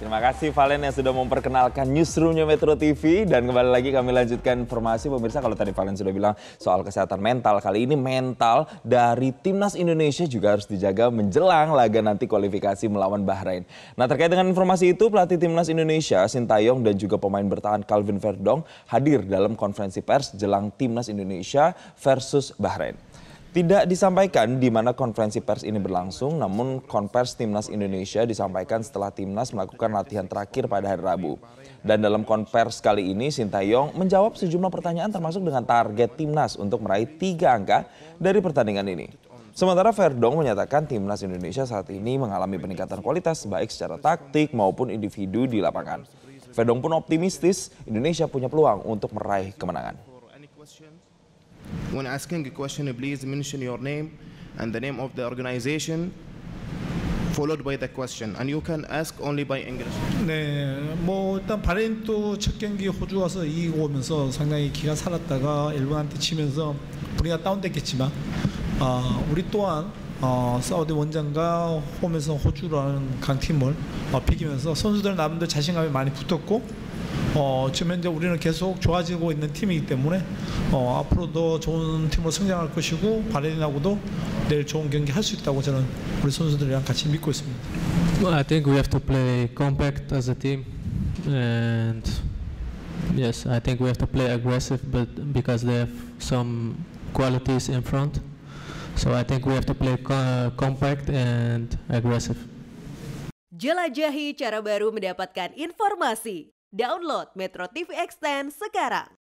Terima kasih Valen yang sudah memperkenalkan newsroomnya Metro TV dan kembali lagi kami lanjutkan informasi pemirsa kalau tadi Valen sudah bilang soal kesehatan mental kali ini mental dari timnas Indonesia juga harus dijaga menjelang laga nanti kualifikasi melawan Bahrain. Nah terkait dengan informasi itu pelatih timnas Indonesia Sintayong dan juga pemain bertahan Calvin Verdong hadir dalam konferensi pers jelang timnas Indonesia versus Bahrain. Tidak disampaikan di mana konferensi pers ini berlangsung, namun konvers Timnas Indonesia disampaikan setelah Timnas melakukan latihan terakhir pada hari Rabu. Dan dalam konvers kali ini, Sintayong menjawab sejumlah pertanyaan termasuk dengan target Timnas untuk meraih tiga angka dari pertandingan ini. Sementara Verdong menyatakan Timnas Indonesia saat ini mengalami peningkatan kualitas baik secara taktik maupun individu di lapangan. Verdong pun optimistis Indonesia punya peluang untuk meraih kemenangan. When asking a question, please mention your name and the name of the organization followed by the question and you can ask only by English. 네, 뭐 일단 바레인도 첫 경기 호주 와서 이기고 오면서 상당히 기가 살았다가 일본한테 치면서 분위기가 다운됐겠지만 아, 우리 또한 어, 사우디 원장과 홈에서 호주라는 강팀을 어, 비기면서 선수들 나 남들 자신감이 많이 붙었고 어, 지금 현재 우리는 계속 좋아지고 있는 팀이기 때문에 어, 앞으로도 좋은 팀으로 성장할 것이고 바레린하고도 내일 좋은 경기 할 수 있다고 저는 우리 선수들이랑 같이 믿고 있습니다. Well, I think we have to play compact as a team and yes, I think we have to play aggressive but because they have some qualities in front. So I think we have to play co compact and aggressive. Jelajahi cara baru mendapatkan informasi. Download Metro TV Extend sekarang.